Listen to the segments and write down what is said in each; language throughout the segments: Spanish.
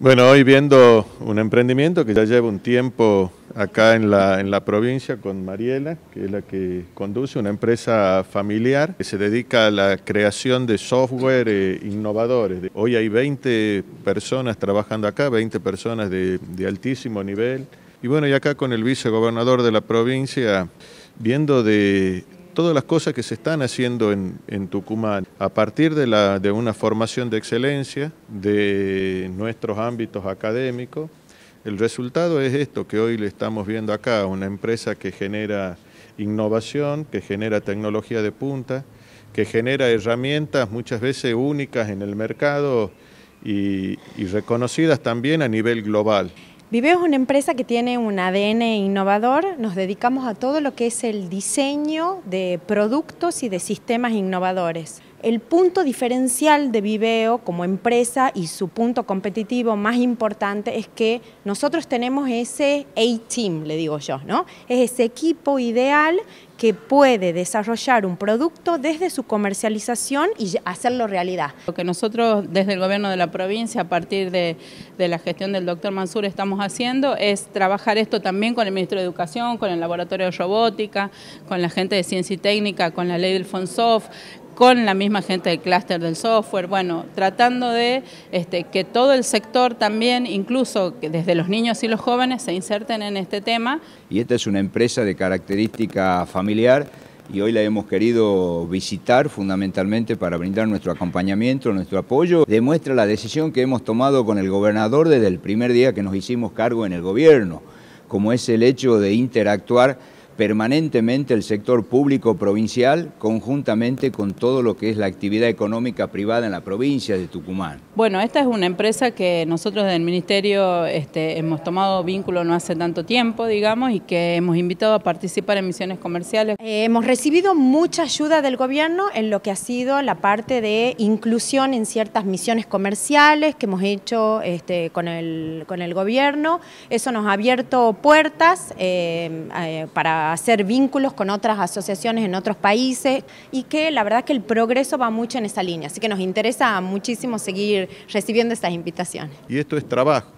Bueno, hoy viendo un emprendimiento que ya lleva un tiempo acá en la, en la provincia con Mariela, que es la que conduce una empresa familiar que se dedica a la creación de software eh, innovadores. Hoy hay 20 personas trabajando acá, 20 personas de, de altísimo nivel. Y bueno, y acá con el vicegobernador de la provincia, viendo de todas las cosas que se están haciendo en, Tucumán a partir de, una formación de excelencia de nuestros ámbitos académicos. El resultado es esto que hoy le estamos viendo acá, una empresa que genera innovación, que genera tecnología de punta, que genera herramientas muchas veces únicas en el mercado y reconocidas también a nivel global. Viveo es una empresa que tiene un ADN innovador, nos dedicamos a todo lo que es el diseño de productos y de sistemas innovadores. El punto diferencial de Viveo como empresa y su punto competitivo más importante es que nosotros tenemos ese A-Team, le digo yo, ¿no? Es ese equipo ideal que puede desarrollar un producto desde su comercialización y hacerlo realidad. Lo que nosotros desde el gobierno de la provincia, a partir de, la gestión del doctor Mansur, estamos haciendo es trabajar esto también con el Ministro de Educación, con el Laboratorio de Robótica, con la gente de Ciencia y Técnica, con la ley del FONSOF, con la misma gente del clúster del software, bueno, tratando de este, que todo el sector también, incluso desde los niños y los jóvenes, se inserten en este tema. Y esta es una empresa de característica familiar y hoy la hemos querido visitar fundamentalmente para brindar nuestro acompañamiento, nuestro apoyo. Demuestra la decisión que hemos tomado con el gobernador desde el primer día que nos hicimos cargo en el gobierno, como es el hecho de interactuar permanentemente el sector público provincial conjuntamente con todo lo que es la actividad económica privada en la provincia de Tucumán. Bueno, esta es una empresa que nosotros del Ministerio este, hemos tomado vínculo no hace tanto tiempo, digamos, y que hemos invitado a participar en misiones comerciales. Eh, hemos recibido mucha ayuda del gobierno en lo que ha sido la parte de inclusión en ciertas misiones comerciales que hemos hecho este, con, el, con el gobierno. Eso nos ha abierto puertas eh, eh, para hacer vínculos con otras asociaciones en otros países y que la verdad que el progreso va mucho en esa línea, así que nos interesa muchísimo seguir recibiendo estas invitaciones. Y esto es trabajo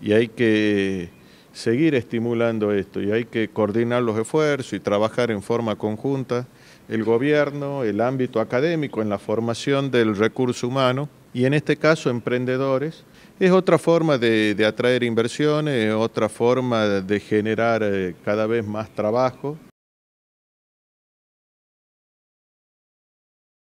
y hay que seguir estimulando esto y hay que coordinar los esfuerzos y trabajar en forma conjunta el gobierno, el ámbito académico en la formación del recurso humano y en este caso emprendedores. Es otra forma de, atraer inversiones, otra forma de generar eh, cada vez más trabajo